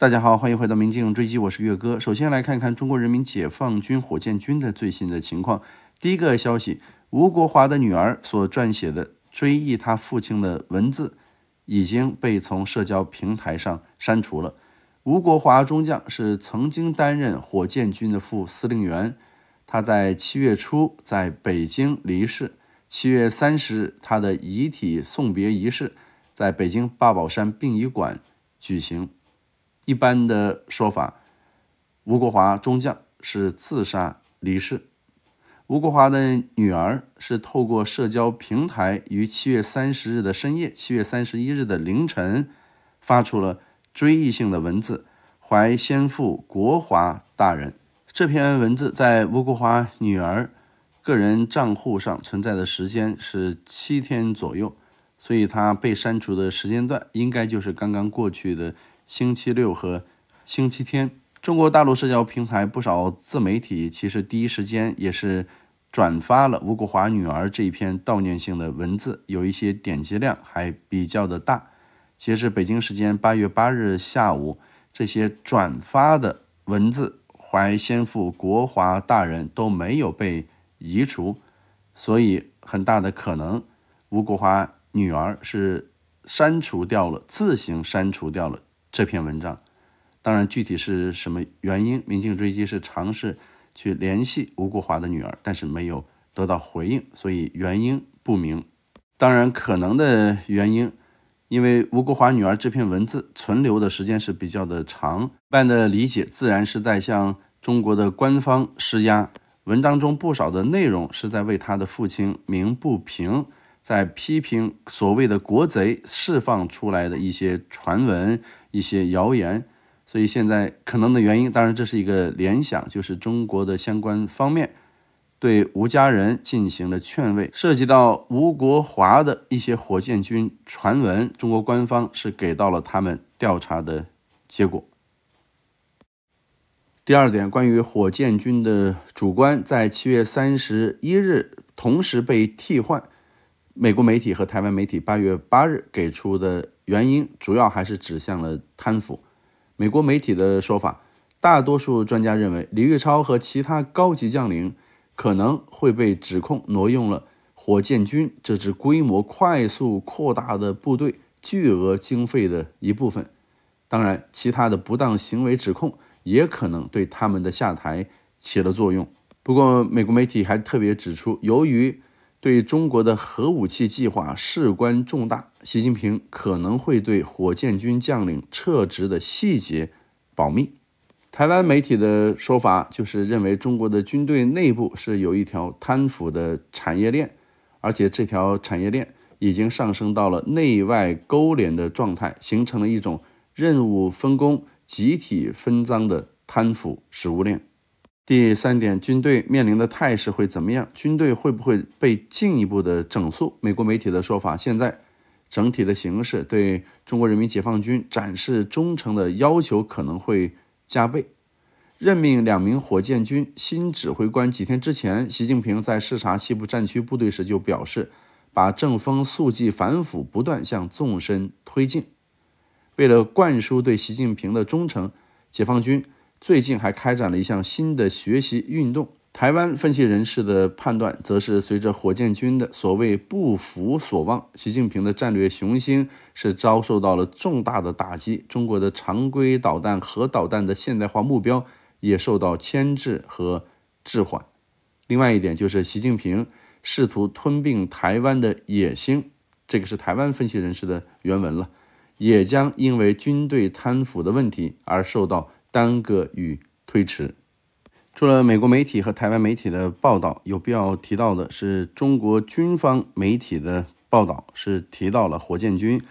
大家好，欢迎回到《明镜追击》，我是岳哥。首先来看看中国人民解放军火箭军的最新的情况。第一个消息：吴国华的女儿所撰写的追忆他父亲的文字已经被从社交平台上删除了。吴国华中将是曾经担任火箭军的副司令员，他在七月初在北京离世。七月三十日，他的遗体送别仪式在北京八宝山殡仪馆举行。一般的说法，吴国华中将是自杀离世。吴国华的女儿是透过社交平台于七月三十日的深夜、七月三十一日的凌晨发出了追忆性的文字，怀先父国华大人。这篇文字在吴国华女儿个人账户上存在的时间是七天左右，所以她被删除的时间段应该就是刚刚过去的。星期六和星期天，中国大陆社交平台不少自媒体其实第一时间也是转发了吴国华女儿这篇悼念性的文字，有一些点击量还比较的大。截至北京时间八月八日下午，这些转发的文字，怀先父国华大人都没有被移除，所以很大的可能，吴国华女儿是删除掉了，自行删除掉了。这篇文章，当然具体是什么原因，民进追击是尝试去联系吴国华的女儿，但是没有得到回应，所以原因不明。当然，可能的原因，因为吴国华女儿这篇文字存留的时间是比较的长，一般的理解自然是在向中国的官方施压。文章中不少的内容是在为他的父亲鸣不平。在批评所谓的国贼释放出来的一些传闻、一些谣言，所以现在可能的原因，当然这是一个联想，就是中国的相关方面对吴家人进行了劝慰，涉及到吴国华的一些火箭军传闻，中国官方是给到了他们调查的结果。第二点，关于火箭军的主官在七月三十一日同时被替换。美国媒体和台湾媒体八月八日给出的原因，主要还是指向了贪腐。美国媒体的说法，大多数专家认为，李玉超和其他高级将领可能会被指控挪用了火箭军这支规模快速扩大的部队巨额经费的一部分。当然，其他的不当行为指控也可能对他们的下台起了作用。不过，美国媒体还特别指出，由于对中国的核武器计划事关重大，习近平可能会对火箭军将领撤职的细节保密。台湾媒体的说法就是认为中国的军队内部是有一条贪腐的产业链，而且这条产业链已经上升到了内外勾连的状态，形成了一种任务分工、集体分赃的贪腐食物链。第三点，军队面临的态势会怎么样？军队会不会被进一步的整肃？美国媒体的说法，现在整体的形势对中国人民解放军展示忠诚的要求可能会加倍。任命两名火箭军新指挥官。几天之前，习近平在视察西部战区部队时就表示，把正风肃纪反腐不断向纵深推进。为了灌输对习近平的忠诚，解放军。最近还开展了一项新的学习运动。台湾分析人士的判断则是，随着火箭军的所谓“不服所望”，习近平的战略雄心是遭受到了重大的打击，中国的常规导弹、核导弹的现代化目标也受到牵制和滞缓。另外一点就是习近平试图吞并台湾的野心，这个是台湾分析人士的原文了，也将因为军队贪腐的问题而受到。耽搁与推迟。除了美国媒体和台湾媒体的报道，有必要提到的是，中国军方媒体的报道是提到了火箭军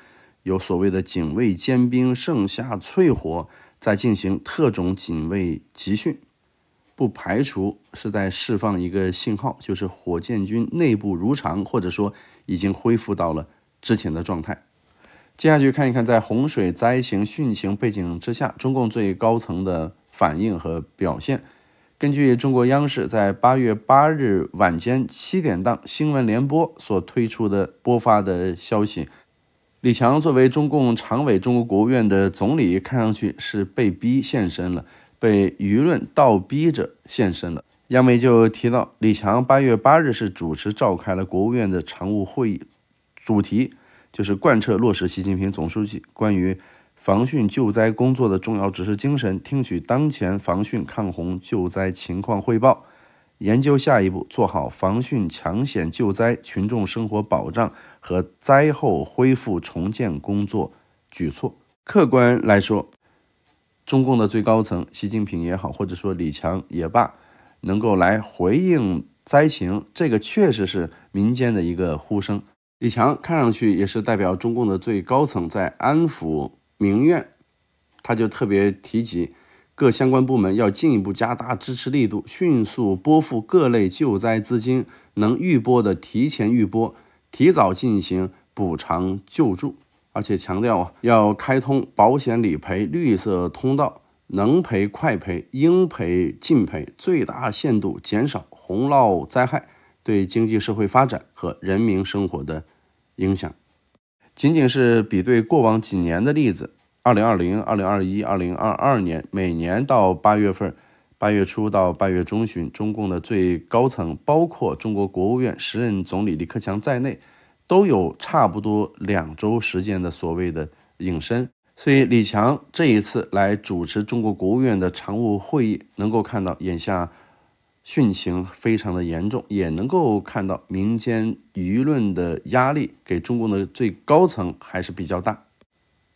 有所谓的警卫尖兵盛夏淬火，在进行特种警卫集训，不排除是在释放一个信号，就是火箭军内部如常，或者说已经恢复到了之前的状态。接下去看一看，在洪水灾情汛情背景之下，中共最高层的反应和表现。根据中国央视在八月八日晚间七点档新闻联播所推出的播发的消息，李强作为中共常委、中国国务院的总理，看上去是被逼现身了，被舆论倒逼着现身了。央媒就提到，李强八月八日是主持召开了国务院的常务会议，主题。就是贯彻落实习近平总书记关于防汛救灾工作的重要指示精神，听取当前防汛抗洪救灾情况汇报，研究下一步做好防汛抢险救灾、群众生活保障和灾后恢复重建工作举措。客观来说，中共的最高层，习近平也好，或者说李强也罢，能够来回应灾情，这个确实是民间的一个呼声。李强看上去也是代表中共的最高层在安抚民怨，他就特别提及各相关部门要进一步加大支持力度，迅速拨付各类救灾资金，能预拨的提前预拨，提早进行补偿救助。而且强调啊，要开通保险理赔绿色通道，能赔快赔，应赔尽赔，最大限度减少洪涝灾害。对经济社会发展和人民生活的影响，仅仅是比对过往几年的例子：，二零二零、二零二一、二零二二年，每年到八月份，八月初到八月中旬，中共的最高层，包括中国国务院时任总理李克强在内，都有差不多两周时间的所谓的隐身。所以，李强这一次来主持中国国务院的常务会议，能够看到眼下。汛情非常的严重，也能够看到民间舆论的压力给中共的最高层还是比较大。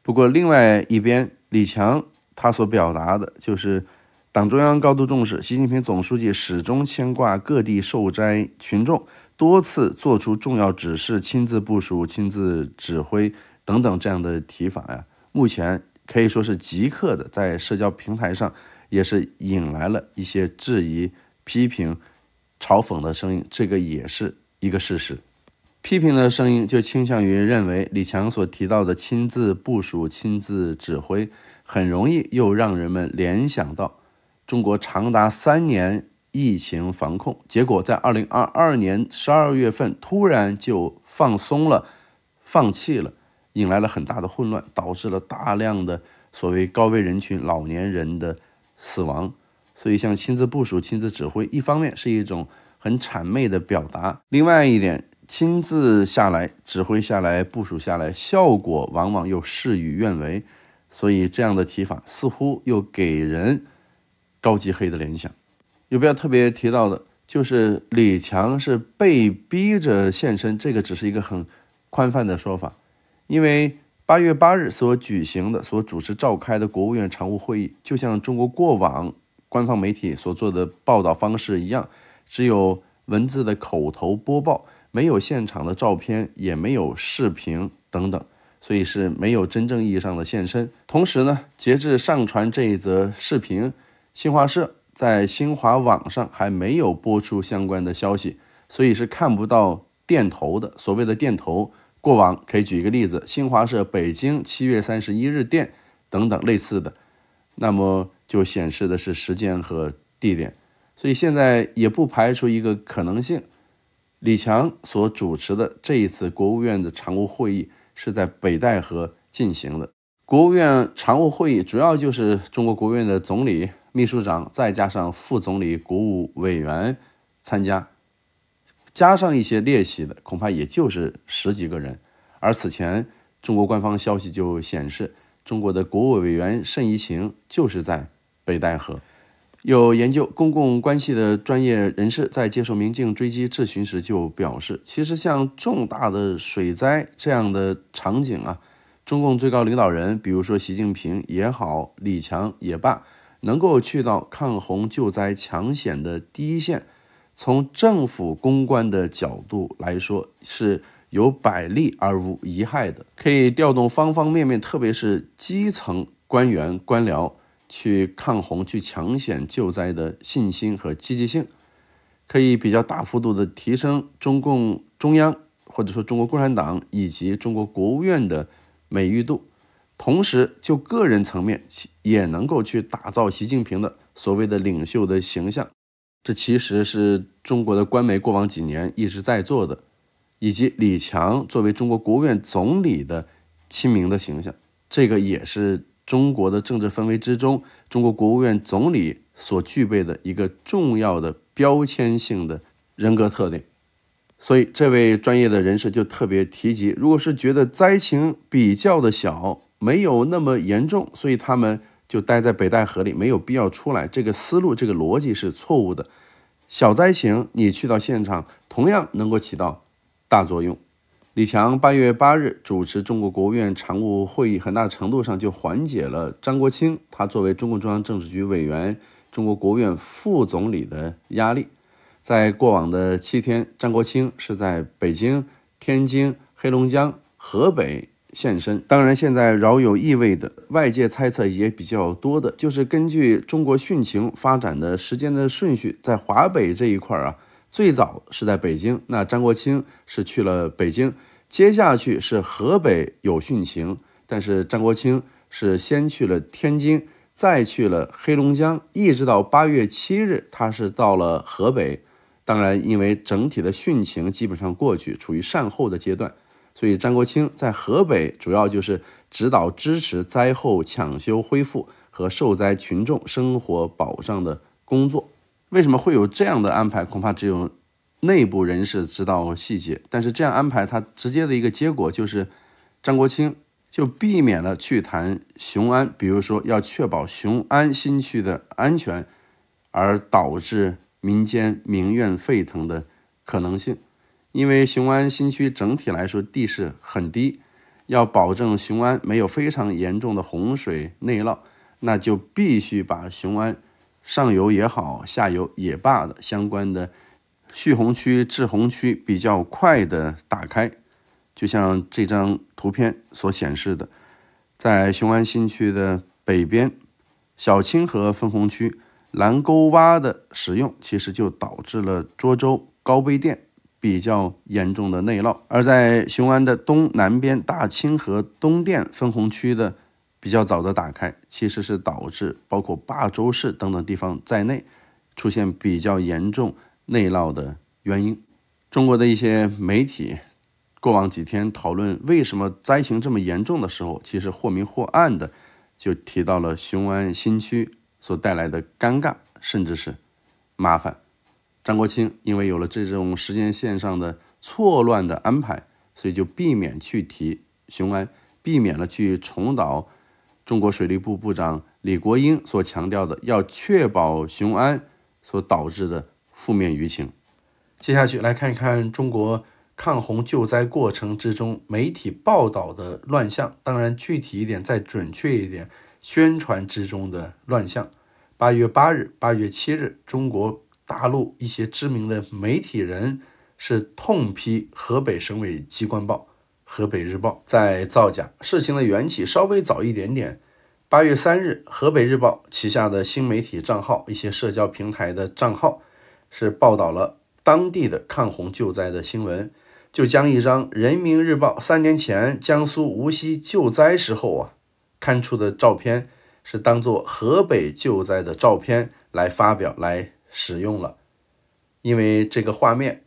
不过，另外一边，李强他所表达的就是党中央高度重视，习近平总书记始终牵挂各地受灾群众，多次作出重要指示，亲自部署、亲自指挥等等这样的提法呀。目前可以说是即刻的，在社交平台上也是引来了一些质疑。批评、嘲讽的声音，这个也是一个事实。批评的声音就倾向于认为，李强所提到的亲自部署、亲自指挥，很容易又让人们联想到中国长达三年疫情防控，结果在二零二二年十二月份突然就放松了、放弃了，引来了很大的混乱，导致了大量的所谓高危人群、老年人的死亡。所以，像亲自部署、亲自指挥，一方面是一种很谄媚的表达；，另外一点，亲自下来指挥、下来部署下来，效果往往又事与愿违。所以，这样的提法似乎又给人高级黑的联想。有必要特别提到的，就是李强是被逼着现身，这个只是一个很宽泛的说法，因为八月八日所举行的、所主持召开的国务院常务会议，就像中国过往。官方媒体所做的报道方式一样，只有文字的口头播报，没有现场的照片，也没有视频等等，所以是没有真正意义上的现身。同时呢，截至上传这一则视频，新华社在新华网上还没有播出相关的消息，所以是看不到电头的。所谓的电头，过往可以举一个例子：新华社北京七月三十一日电等等类似的。那么。就显示的是时间和地点，所以现在也不排除一个可能性：李强所主持的这一次国务院的常务会议是在北戴河进行的。国务院常务会议主要就是中国国务院的总理、秘书长，再加上副总理、国务委员参加，加上一些列席的，恐怕也就是十几个人。而此前中国官方消息就显示，中国的国务委员盛怡情就是在。北戴河有研究公共关系的专业人士在接受《民警追击》质询时就表示，其实像重大的水灾这样的场景啊，中共最高领导人，比如说习近平也好，李强也罢，能够去到抗洪救灾抢险的第一线，从政府公关的角度来说是有百利而无一害的，可以调动方方面面，特别是基层官员官僚。去抗洪、去抢险救灾的信心和积极性，可以比较大幅度地提升中共中央或者说中国共产党以及中国国务院的美誉度，同时就个人层面也能够去打造习近平的所谓的领袖的形象。这其实是中国的官媒过往几年一直在做的，以及李强作为中国国务院总理的亲民的形象，这个也是。中国的政治氛围之中，中国国务院总理所具备的一个重要的标签性的人格特点。所以，这位专业的人士就特别提及，如果是觉得灾情比较的小，没有那么严重，所以他们就待在北戴河里，没有必要出来。这个思路，这个逻辑是错误的。小灾情，你去到现场，同样能够起到大作用。李强八月八日主持中国国务院常务会议，很大程度上就缓解了张国清他作为中共中央政治局委员、中国国务院副总理的压力。在过往的七天，张国清是在北京、天津、黑龙江、河北现身。当然，现在饶有意味的外界猜测也比较多的，就是根据中国汛情发展的时间的顺序，在华北这一块儿啊。最早是在北京，那张国清是去了北京，接下去是河北有汛情，但是张国清是先去了天津，再去了黑龙江，一直到八月七日，他是到了河北。当然，因为整体的汛情基本上过去，处于善后的阶段，所以张国清在河北主要就是指导支持灾后抢修恢复和受灾群众生活保障的工作。为什么会有这样的安排？恐怕只有内部人士知道细节。但是这样安排，它直接的一个结果就是，张国清就避免了去谈雄安，比如说要确保雄安新区的安全，而导致民间民怨沸腾的可能性。因为雄安新区整体来说地势很低，要保证雄安没有非常严重的洪水内涝，那就必须把雄安。上游也好，下游也罢的相关的蓄洪区、滞洪区比较快的打开，就像这张图片所显示的，在雄安新区的北边，小清河分洪区蓝沟洼的使用，其实就导致了涿州高碑店比较严重的内涝；而在雄安的东南边大清河东店分洪区的。比较早的打开，其实是导致包括霸州市等等地方在内出现比较严重内涝的原因。中国的一些媒体过往几天讨论为什么灾情这么严重的时候，其实或明或暗的就提到了雄安新区所带来的尴尬甚至是麻烦。张国清因为有了这种时间线上的错乱的安排，所以就避免去提雄安，避免了去重蹈。中国水利部部长李国英所强调的，要确保雄安所导致的负面舆情。接下去来看一看中国抗洪救灾过程之中媒体报道的乱象，当然具体一点，再准确一点，宣传之中的乱象。八月八日、八月七日，中国大陆一些知名的媒体人是痛批河北省委机关报。河北日报在造假，事情的缘起稍微早一点点。八月三日，河北日报旗下的新媒体账号、一些社交平台的账号，是报道了当地的抗洪救灾的新闻，就将一张人民日报三年前江苏无锡救灾时候啊刊出的照片，是当做河北救灾的照片来发表、来使用了。因为这个画面，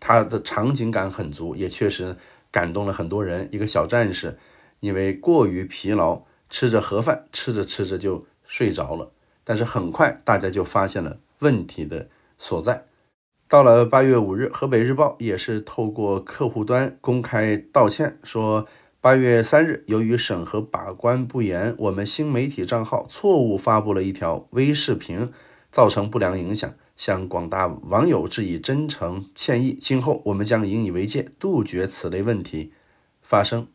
它的场景感很足，也确实。感动了很多人。一个小战士，因为过于疲劳，吃着盒饭，吃着吃着就睡着了。但是很快，大家就发现了问题的所在。到了八月五日，河北日报也是透过客户端公开道歉，说八月三日，由于审核把关不严，我们新媒体账号错误发布了一条微视频，造成不良影响。向广大网友致以真诚歉意，今后我们将引以为戒，杜绝此类问题发生。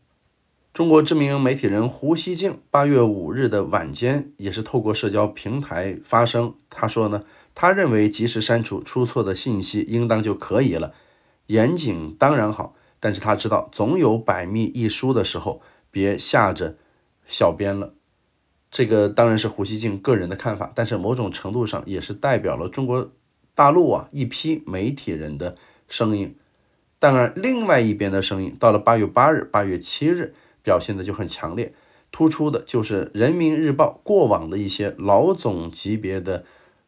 中国知名媒体人胡锡进八月五日的晚间也是透过社交平台发声，他说呢，他认为及时删除出错的信息应当就可以了，严谨当然好，但是他知道总有百密一疏的时候，别吓着小编了。这个当然是胡锡进个人的看法，但是某种程度上也是代表了中国大陆啊一批媒体人的声音。当然，另外一边的声音到了八月八日、八月七日表现的就很强烈，突出的就是《人民日报》过往的一些老总级别的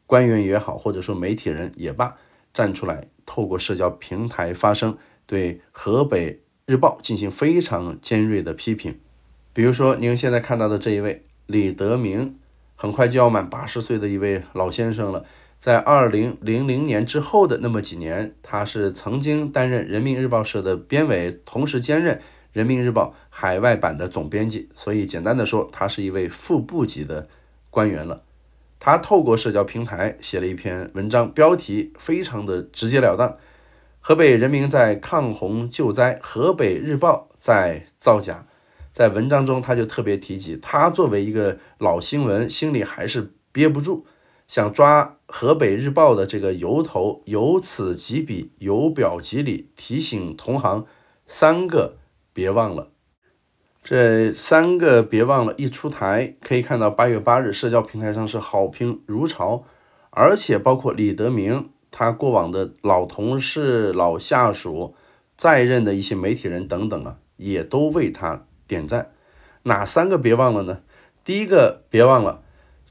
官员也好，或者说媒体人也罢，站出来透过社交平台发声，对《河北日报》进行非常尖锐的批评。比如说，您现在看到的这一位。李德明很快就要满八十岁的一位老先生了，在二零零零年之后的那么几年，他是曾经担任人民日报社的编委，同时兼任人民日报海外版的总编辑，所以简单的说，他是一位副部级的官员了。他透过社交平台写了一篇文章，标题非常的直截了当：河北人民在抗洪救灾，河北日报在造假。在文章中，他就特别提及，他作为一个老新闻，心里还是憋不住，想抓河北日报的这个由头。由此及彼，由表及里，提醒同行三个别忘了。这三个别忘了一出台，可以看到八月八日社交平台上是好评如潮，而且包括李德明他过往的老同事、老下属、在任的一些媒体人等等啊，也都为他。点赞，哪三个别忘了呢？第一个别忘了，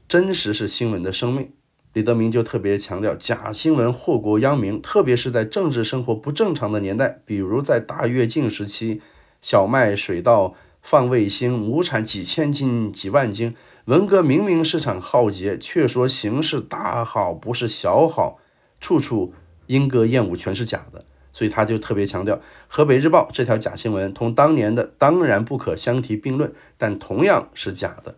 真实是新闻的生命。李德明就特别强调，假新闻祸国殃民，特别是在政治生活不正常的年代，比如在大跃进时期，小麦、水稻放卫星，亩产几千斤、几万斤。文革明明市场浩劫，却说形势大好不是小好，处处莺歌燕舞全是假的，所以他就特别强调。河北日报这条假新闻同当年的当然不可相提并论，但同样是假的。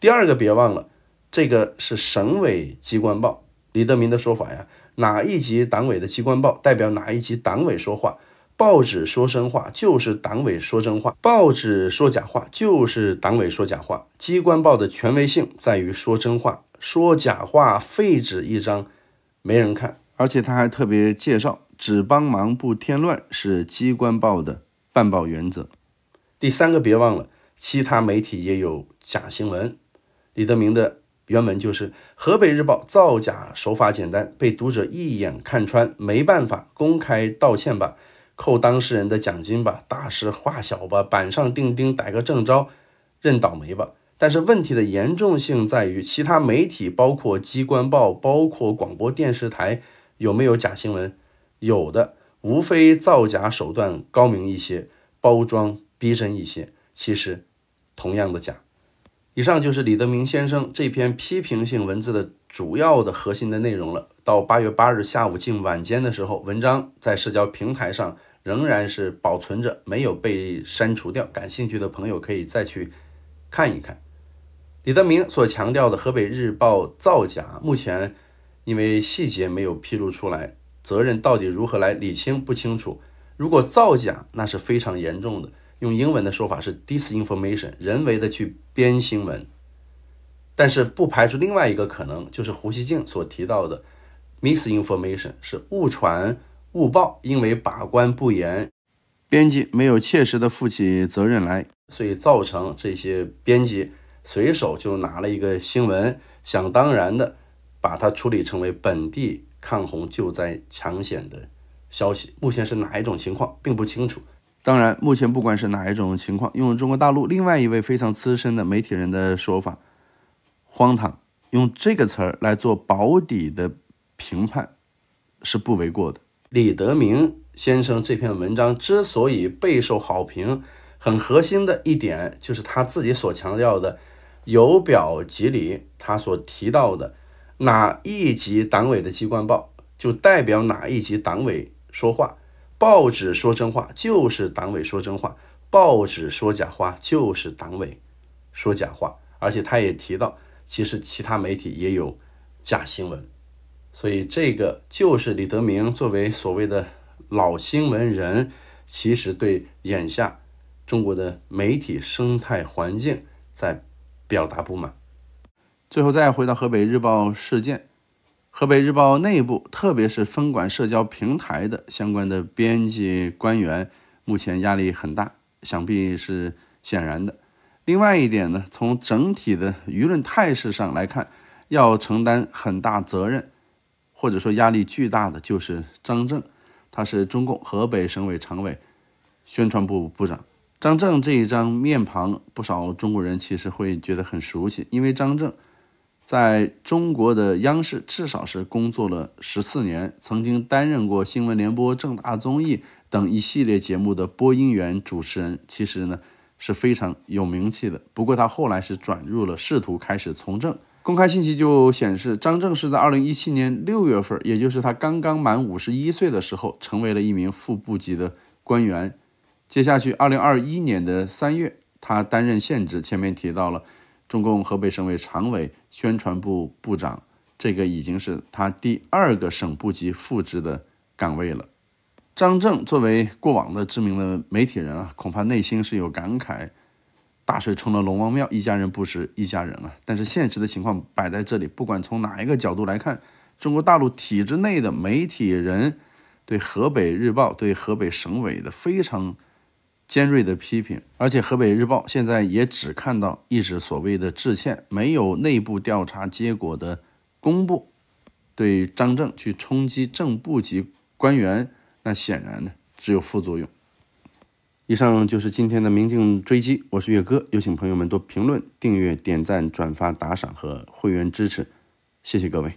第二个，别忘了，这个是省委机关报。李德明的说法呀，哪一级党委的机关报代表哪一级党委说话，报纸说真话就是党委说真话，报纸说假话就是党委说假话。机关报的权威性在于说真话，说假话废纸一张，没人看。而且他还特别介绍，只帮忙不添乱是机关报的办报原则。第三个，别忘了，其他媒体也有假新闻。李德明的原文就是《河北日报》造假手法简单，被读者一眼看穿，没办法，公开道歉吧，扣当事人的奖金吧，大事化小吧，板上钉钉，逮个正着，认倒霉吧。但是问题的严重性在于，其他媒体，包括机关报，包括广播电视台。有没有假新闻？有的，无非造假手段高明一些，包装逼真一些，其实同样的假。以上就是李德明先生这篇批评性文字的主要的核心的内容了。到八月八日下午近晚间的时候，文章在社交平台上仍然是保存着，没有被删除掉。感兴趣的朋友可以再去看一看。李德明所强调的《河北日报》造假，目前。因为细节没有披露出来，责任到底如何来理清不清楚？如果造假，那是非常严重的。用英文的说法是 disinformation，人为的去编新闻。但是不排除另外一个可能，就是胡锡进所提到的 misinformation，是误传误报，因为把关不严，编辑没有切实的负起责任来，所以造成这些编辑随手就拿了一个新闻，想当然的。把它处理成为本地抗洪救灾抢险的消息，目前是哪一种情况并不清楚。当然，目前不管是哪一种情况，用中国大陆另外一位非常资深的媒体人的说法，荒唐，用这个词儿来做保底的评判是不为过的。李德明先生这篇文章之所以备受好评，很核心的一点就是他自己所强调的由表及里，他所提到的。哪一级党委的机关报，就代表哪一级党委说话。报纸说真话，就是党委说真话；报纸说假话，就是党委说假话。而且他也提到，其实其他媒体也有假新闻。所以这个就是李德明作为所谓的老新闻人，其实对眼下中国的媒体生态环境在表达不满。最后再回到河北日报事件，河北日报内部，特别是分管社交平台的相关的编辑官员，目前压力很大，想必是显然的。另外一点呢，从整体的舆论态势上来看，要承担很大责任，或者说压力巨大的就是张政，他是中共河北省委常委、宣传部部长。张政这一张面庞，不少中国人其实会觉得很熟悉，因为张政。在中国的央视，至少是工作了十四年，曾经担任过《新闻联播》《正大综艺》等一系列节目的播音员、主持人，其实呢是非常有名气的。不过他后来是转入了仕途，开始从政。公开信息就显示，张正是在二零一七年六月份，也就是他刚刚满五十一岁的时候，成为了一名副部级的官员。接下去，二零二一年的三月，他担任县职。前面提到了。中共河北省委常委、宣传部部长，这个已经是他第二个省部级副职的岗位了。张政作为过往的知名的媒体人啊，恐怕内心是有感慨：大水冲了龙王庙，一家人不识一家人啊。但是现实的情况摆在这里，不管从哪一个角度来看，中国大陆体制内的媒体人对河北日报、对河北省委的非常。尖锐的批评，而且《河北日报》现在也只看到一纸所谓的致歉，没有内部调查结果的公布。对张正去冲击正部级官员，那显然呢只有副作用。以上就是今天的明镜追击，我是月哥，有请朋友们多评论、订阅、点赞、转发、打赏和会员支持，谢谢各位。